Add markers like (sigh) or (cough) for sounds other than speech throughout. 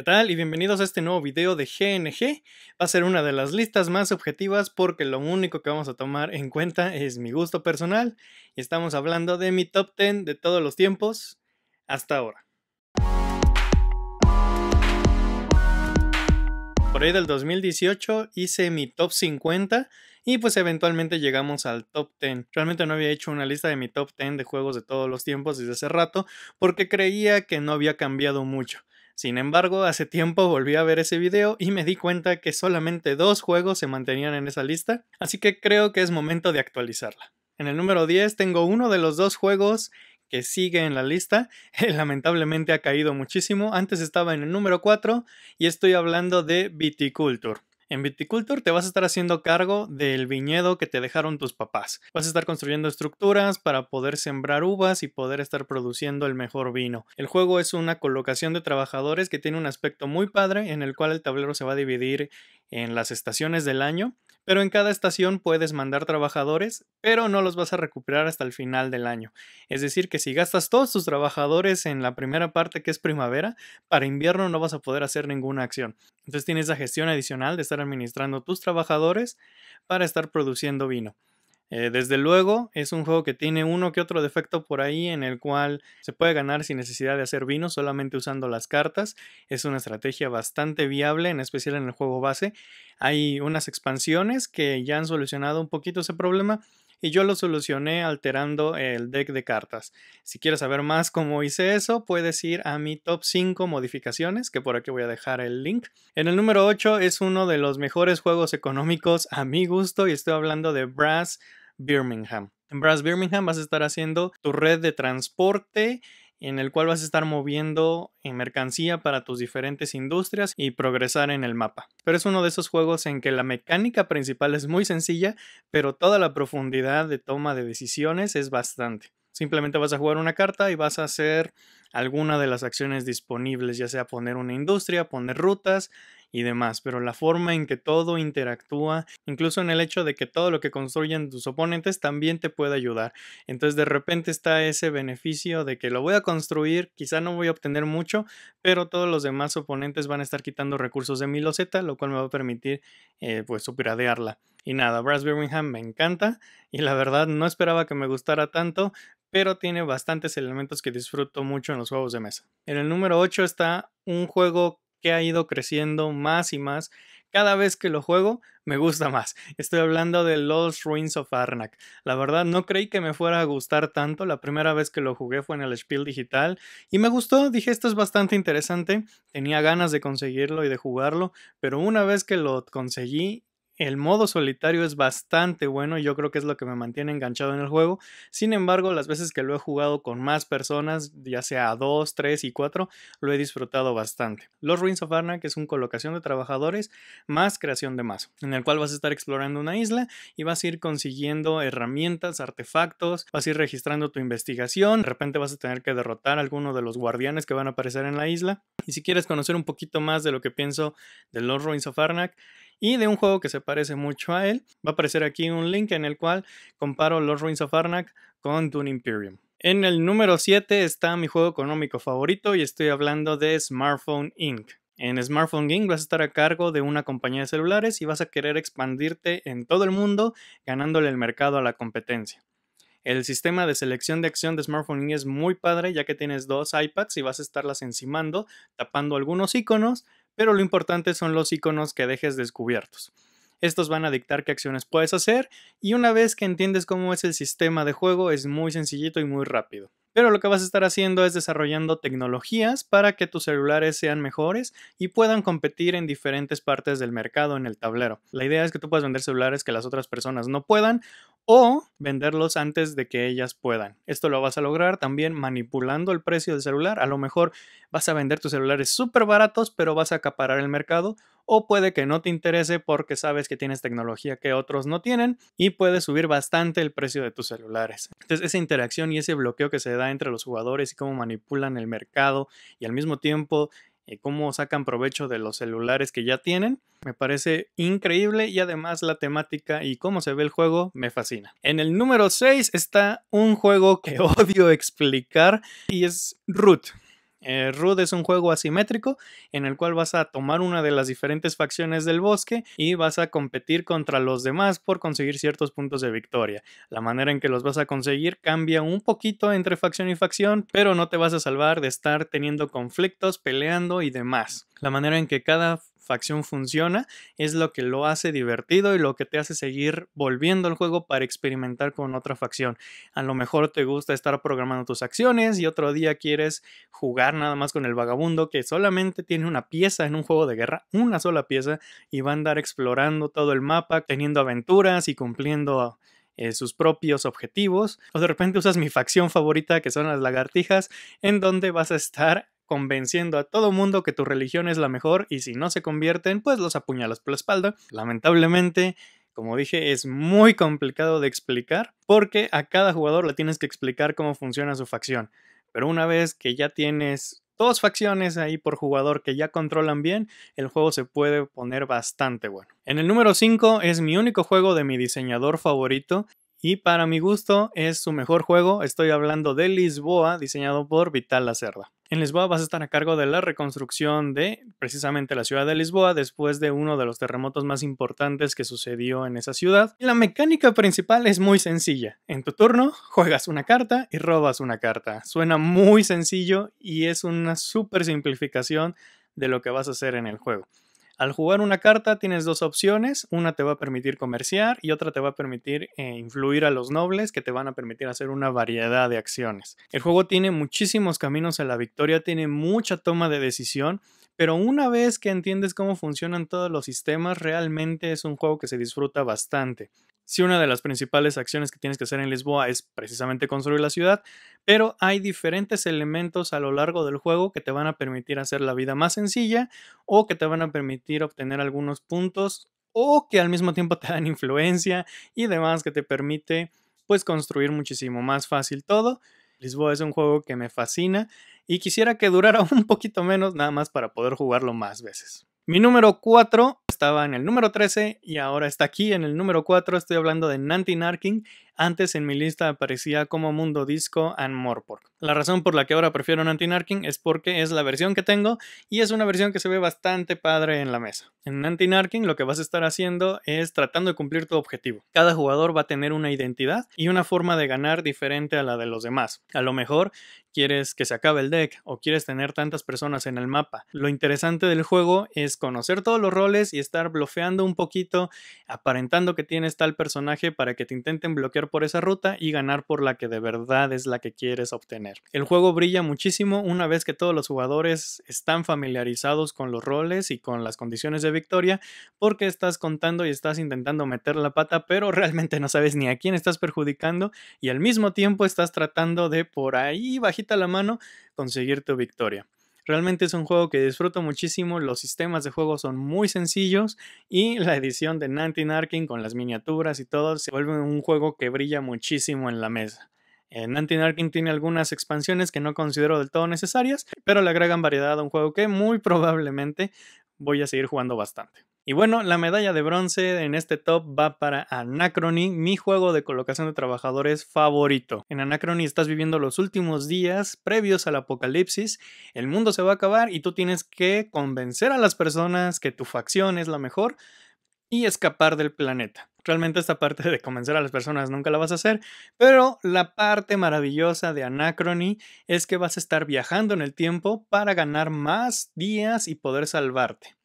¿Qué tal? Y bienvenidos a este nuevo video de GNG. Va a ser una de las listas más objetivas porque lo único que vamos a tomar en cuenta es mi gusto personal y estamos hablando de mi top 10 de todos los tiempos hasta ahora. Por ahí del 2018 hice mi top 50 y pues eventualmente llegamos al top 10. Realmente no había hecho una lista de mi top 10 de juegos de todos los tiempos desde hace rato porque creía que no había cambiado mucho. Sin embargo, hace tiempo volví a ver ese video y me di cuenta que solamente dos juegos se mantenían en esa lista, así que creo que es momento de actualizarla. En el número 10 tengo uno de los dos juegos que sigue en la lista. (laughs) Eh, lamentablemente ha caído muchísimo. Antes estaba en el número 4 y estoy hablando de Viticulture. En Viticulture te vas a estar haciendo cargo del viñedo que te dejaron tus papás. Vas a estar construyendo estructuras para poder sembrar uvas y poder estar produciendo el mejor vino. El juego es una colocación de trabajadores que tiene un aspecto muy padre en el cual el tablero se va a dividir en las estaciones del año, pero en cada estación puedes mandar trabajadores, pero no los vas a recuperar hasta el final del año. Es decir, que si gastas todos tus trabajadores en la primera parte que es primavera, para invierno no vas a poder hacer ninguna acción. Entonces tienes la gestión adicional de estar administrando tus trabajadores para estar produciendo vino. Eh, desde luego, es un juego que tiene uno que otro defecto por ahí en el cual se puede ganar sin necesidad de hacer vino, solamente usando las cartas. Es una estrategia bastante viable, en especial en el juego base. Hay unas expansiones que ya han solucionado un poquito ese problema. Y yo lo solucioné alterando el deck de cartas. Si quieres saber más cómo hice eso, puedes ir a mi top 5 modificaciones, que por aquí voy a dejar el link. En el número 8 es uno de los mejores juegos económicos a mi gusto y estoy hablando de Brass Birmingham. En Brass Birmingham vas a estar haciendo tu red de transporte en el cual vas a estar moviendo eh, mercancía para tus diferentes industrias y progresar en el mapa. Pero es uno de esos juegos en que la mecánica principal es muy sencilla, pero toda la profundidad de toma de decisiones es bastante. Simplemente vas a jugar una carta y vas a hacer alguna de las acciones disponibles, ya sea poner una industria, poner rutas y demás, pero la forma en que todo interactúa, incluso en el hecho de que todo lo que construyen tus oponentes también te puede ayudar. Entonces de repente está ese beneficio de que lo voy a construir, quizá no voy a obtener mucho, pero todos los demás oponentes van a estar quitando recursos de mi loseta, lo cual me va a permitir eh, pues upgradearla. Y nada, Brass Birmingham me encanta y la verdad no esperaba que me gustara tanto, pero tiene bastantes elementos que disfruto mucho en los juegos de mesa. En el número 8 está un juego que ha ido creciendo más y más. Cada vez que lo juego me gusta más. (laughs) Estoy hablando de Lost Ruins of Arnak. La verdad no creí que me fuera a gustar tanto. La primera vez que lo jugué fue en el Spiel Digital y me gustó. Dije esto es bastante interesante. Tenía ganas de conseguirlo y de jugarlo, pero una vez que lo conseguí el modo solitario es bastante bueno y yo creo que es lo que me mantiene enganchado en el juego. Sin embargo, las veces que lo he jugado con más personas, ya sea a 2, 3 y 4, lo he disfrutado bastante. Los Ruins of Arnak es un colocación de trabajadores más creación de mazo, en el cual vas a estar explorando una isla y vas a ir consiguiendo herramientas, artefactos, vas a ir registrando tu investigación, de repente vas a tener que derrotar a alguno de los guardianes que van a aparecer en la isla. Y si quieres conocer un poquito más de lo que pienso de los Ruins of Arnak, y de un juego que se parece mucho a él. Va a aparecer aquí un link en el cual comparo los Ruins of Arnak con Dune Imperium. En el número 7 está mi juego económico favorito y estoy hablando de Smartphone Inc. En Smartphone Inc. vas a estar a cargo de una compañía de celulares y vas a querer expandirte en todo el mundo ganándole el mercado a la competencia. El sistema de selección de acción de Smartphone Inc. es muy padre ya que tienes dos iPads y vas a estarlas encimando, tapando algunos iconos pero lo importante son los iconos que dejes descubiertos. Estos van a dictar qué acciones puedes hacer y una vez que entiendes cómo es el sistema de juego es muy sencillito y muy rápido. Pero lo que vas a estar haciendo es desarrollando tecnologías para que tus celulares sean mejores y puedan competir en diferentes partes del mercado en el tablero. La idea es que tú puedas vender celulares que las otras personas no puedan o venderlos antes de que ellas puedan. Esto lo vas a lograr también manipulando el precio del celular. A lo mejor vas a vender tus celulares súper baratos, pero vas a acaparar el mercado. O puede que no te interese porque sabes que tienes tecnología que otros no tienen y puedes subir bastante el precio de tus celulares. Entonces esa interacción y ese bloqueo que se da entre los jugadores y cómo manipulan el mercado y al mismo tiempo y eh, cómo sacan provecho de los celulares que ya tienen. Me parece increíble y además la temática y cómo se ve el juego me fascina. En el número 6 está un juego que (laughs) odio explicar y es Root. Eh, Rude es un juego asimétrico en el cual vas a tomar una de las diferentes facciones del bosque y vas a competir contra los demás por conseguir ciertos puntos de victoria. La manera en que los vas a conseguir cambia un poquito entre facción y facción, pero no te vas a salvar de estar teniendo conflictos, peleando y demás. La manera en que cada facción funciona, es lo que lo hace divertido y lo que te hace seguir volviendo al juego para experimentar con otra facción. A lo mejor te gusta estar programando tus acciones y otro día quieres jugar nada más con el vagabundo que solamente tiene una pieza en un juego de guerra, una sola pieza, y va a andar explorando todo el mapa, teniendo aventuras y cumpliendo eh, sus propios objetivos. O de repente usas mi facción favorita, que son las lagartijas, en donde vas a estar convenciendo a todo mundo que tu religión es la mejor y si no se convierten, pues los apuñalas por la espalda. Lamentablemente, como dije, es muy complicado de explicar porque a cada jugador le tienes que explicar cómo funciona su facción. Pero una vez que ya tienes dos facciones ahí por jugador que ya controlan bien, el juego se puede poner bastante bueno. En el número 5 es mi único juego de mi diseñador favorito y para mi gusto es su mejor juego. Estoy hablando de Lisboa, diseñado por Vital Lacerda. En Lisboa vas a estar a cargo de la reconstrucción de precisamente la ciudad de Lisboa después de uno de los terremotos más importantes que sucedió en esa ciudad. La mecánica principal es muy sencilla. En tu turno juegas una carta y robas una carta. Suena muy sencillo y es una súper simplificación de lo que vas a hacer en el juego. Al jugar una carta tienes dos opciones, una te va a permitir comerciar y otra te va a permitir eh, influir a los nobles que te van a permitir hacer una variedad de acciones. El juego tiene muchísimos caminos a la victoria, tiene mucha toma de decisión, pero una vez que entiendes cómo funcionan todos los sistemas, realmente es un juego que se disfruta bastante. Si una de las principales acciones que tienes que hacer en Lisboa es precisamente construir la ciudad, pero hay diferentes elementos a lo largo del juego que te van a permitir hacer la vida más sencilla o que te van a permitir obtener algunos puntos o que al mismo tiempo te dan influencia y demás que te permite pues construir muchísimo más fácil todo. Lisboa es un juego que me fascina y quisiera que durara (laughs) un poquito menos nada más para poder jugarlo más veces. Mi número 4 estaba en el número 13 y ahora está aquí en el número 4. Estoy hablando de Nanti Narkin. Antes en mi lista aparecía como Mundo Disco and Morpork. La razón por la que ahora prefiero Anti-Narking es porque es la versión que tengo y es una versión que se ve bastante padre en la mesa. En Anti-Narking lo que vas a estar haciendo es tratando de cumplir tu objetivo. Cada jugador va a tener una identidad y una forma de ganar diferente a la de los demás. A lo mejor quieres que se acabe el deck o quieres tener tantas personas en el mapa. Lo interesante del juego es conocer todos los roles y estar bloqueando un poquito, aparentando que tienes tal personaje para que te intenten bloquear por esa ruta y ganar por la que de verdad es la que quieres obtener. El juego brilla muchísimo una vez que todos los jugadores están familiarizados con los roles y con las condiciones de victoria, porque estás contando y estás intentando meter la pata, pero (laughs) realmente no sabes ni a quién estás perjudicando y al mismo tiempo estás tratando de por ahí bajita la mano conseguir tu victoria. Realmente es un juego que disfruto muchísimo, los sistemas de juego son muy sencillos y la edición de Nantin Arkin con las miniaturas y todo se vuelve un juego que brilla muchísimo en la mesa. Eh, Nantin Arkin tiene algunas expansiones que no considero del todo necesarias, pero le agregan variedad a un juego que muy (laughs) probablemente voy a seguir jugando bastante. Y bueno, la medalla de bronce en este top va para Anachrony, mi juego de colocación de trabajadores favorito. En Anachrony estás viviendo los últimos días previos al apocalipsis, el mundo se va a acabar y tú tienes que convencer a las personas que tu facción es la mejor y escapar del planeta. Realmente esta parte de convencer a las personas nunca la vas a hacer, pero la parte maravillosa de Anachrony es que vas a estar viajando en el tiempo para ganar más días y poder salvarte.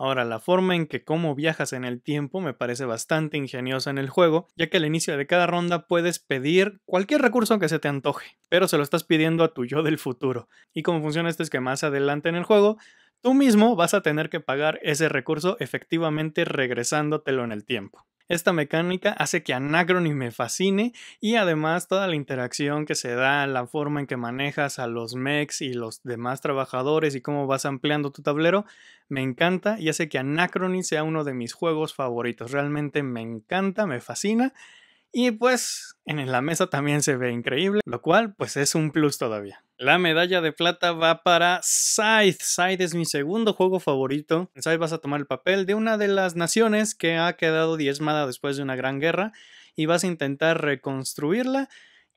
Ahora, la forma en que cómo viajas en el tiempo me parece bastante ingeniosa en el juego, ya que al inicio de cada ronda puedes pedir cualquier recurso que se te antoje, pero se lo estás pidiendo a tu yo del futuro. Y como funciona esto es que más adelante en el juego, tú mismo vas a tener que pagar ese recurso efectivamente regresándotelo en el tiempo. Esta mecánica hace que Anacrony me fascine y además toda la interacción que se da, la forma en que manejas a los mechs y los demás trabajadores y cómo vas ampliando tu tablero, me encanta y hace que Anacrony sea uno de mis juegos favoritos. Realmente me encanta, me fascina y pues en la mesa también se ve increíble, lo cual pues es un plus todavía. La medalla de plata va para Scythe. Scythe es mi segundo juego favorito. En Scythe vas a tomar el papel de una de las naciones que ha quedado diezmada después de una gran guerra y vas a intentar reconstruirla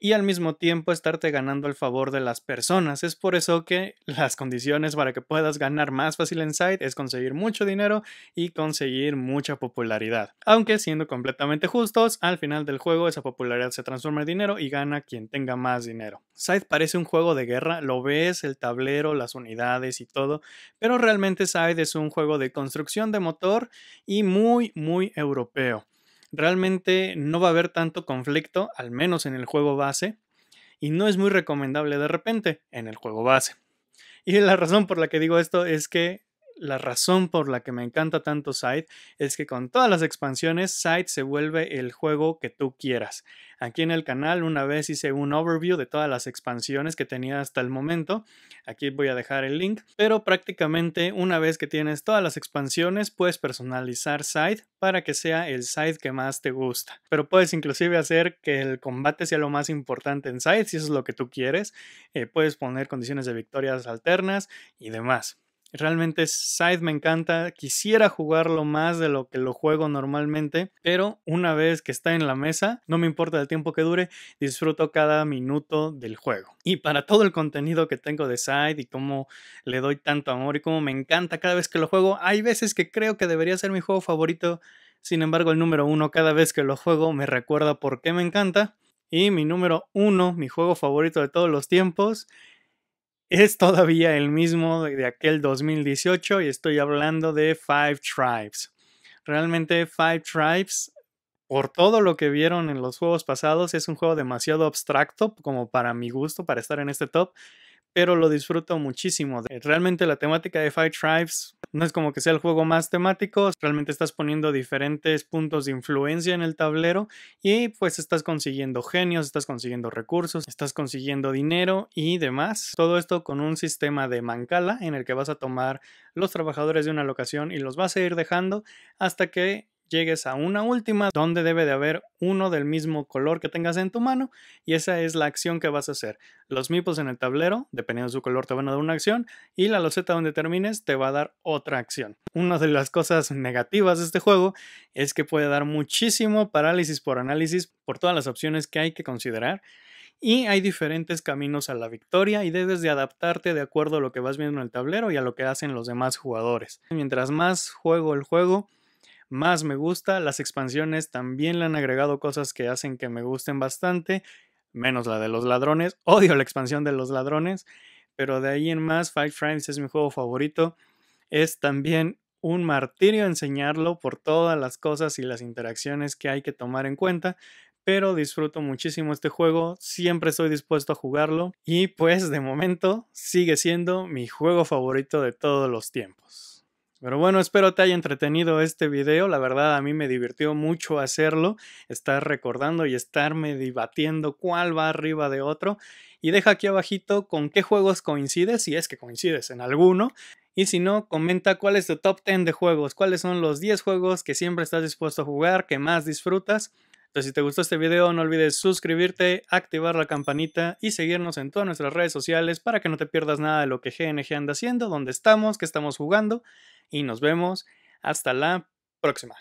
y al mismo tiempo estarte ganando el favor de las personas. Es por eso que (laughs) las condiciones para que puedas ganar más fácil en Side es conseguir mucho dinero y conseguir mucha popularidad. Aunque siendo completamente justos, al final del juego esa popularidad se transforma en dinero y gana quien tenga más dinero. Side parece un juego de guerra, lo ves, el tablero, las unidades y todo, pero realmente Side es un juego de construcción de motor y muy, muy europeo realmente no va a haber tanto conflicto, al menos en el juego base, y no es muy recomendable de repente en el juego base. Y la razón por la que digo esto es que la razón por la que me encanta tanto Side es que con todas las expansiones Side se vuelve el juego que tú quieras. Aquí en el canal una vez hice un overview de todas las expansiones que tenía hasta el momento. Aquí voy a dejar el link, pero prácticamente una vez que tienes todas las expansiones puedes personalizar Side para que sea el Side que más te gusta. Pero puedes inclusive hacer que el combate sea lo más importante en Side si eso es lo que tú quieres. Eh, puedes poner condiciones de victorias alternas y demás. Realmente Side me encanta, quisiera jugarlo más de lo que lo juego normalmente, pero una vez que está en la mesa, no me importa el tiempo que dure, disfruto cada minuto del juego. Y para todo el contenido que tengo de Side y cómo le doy tanto amor y cómo me encanta cada vez que lo juego, hay veces que creo que debería ser mi juego favorito, sin embargo el número uno cada vez que lo juego me recuerda por qué me encanta. Y mi número uno, mi juego favorito de todos los tiempos, es todavía el mismo de aquel 2018 y estoy hablando de Five Tribes. Realmente Five Tribes, por todo lo que vieron en los juegos pasados, es un juego demasiado abstracto como para mi gusto, para estar en este top pero lo disfruto muchísimo. Realmente la temática de Five Tribes no es como que sea el juego más temático, realmente estás poniendo diferentes puntos de influencia en el tablero y pues estás consiguiendo genios, estás consiguiendo recursos, estás consiguiendo dinero y demás. Todo esto con un sistema de mancala en el que vas a tomar los trabajadores de una locación y los vas a ir dejando hasta que llegues a una última donde debe de haber uno del mismo color que tengas en tu mano y esa es la acción que vas a hacer. Los mipos en el tablero, dependiendo de su color, te van a dar una acción y la loseta donde termines te va a dar otra acción. Una de las cosas negativas de este juego es que puede dar muchísimo parálisis por análisis por todas las opciones que hay que considerar y hay diferentes caminos a la victoria y debes de adaptarte de acuerdo a lo que vas viendo en el tablero y a lo que hacen los demás jugadores. Mientras más juego el juego, más me gusta. Las expansiones también le han agregado cosas que hacen que me gusten bastante, menos la de los ladrones. (laughs) Odio la expansión de los ladrones, pero de ahí en más, Five Friends es mi juego favorito. Es también un martirio enseñarlo por todas las cosas y las interacciones que hay que tomar en cuenta, pero disfruto muchísimo este juego, siempre estoy dispuesto a jugarlo y pues de momento sigue siendo mi juego favorito de todos los tiempos. Pero bueno, espero te haya entretenido este video. La verdad, a mí me divirtió mucho hacerlo, estar recordando y estarme debatiendo cuál va arriba de otro. Y deja aquí abajito con qué juegos coincides, si es que coincides en alguno. Y si no, comenta cuál es tu top 10 de juegos, cuáles son los 10 juegos que siempre estás dispuesto a jugar, que más disfrutas. Entonces, si te gustó este video, no olvides suscribirte, activar la campanita y seguirnos en todas nuestras redes sociales para que no te pierdas nada de lo que GNG anda haciendo, dónde estamos, qué estamos jugando y nos vemos hasta la próxima.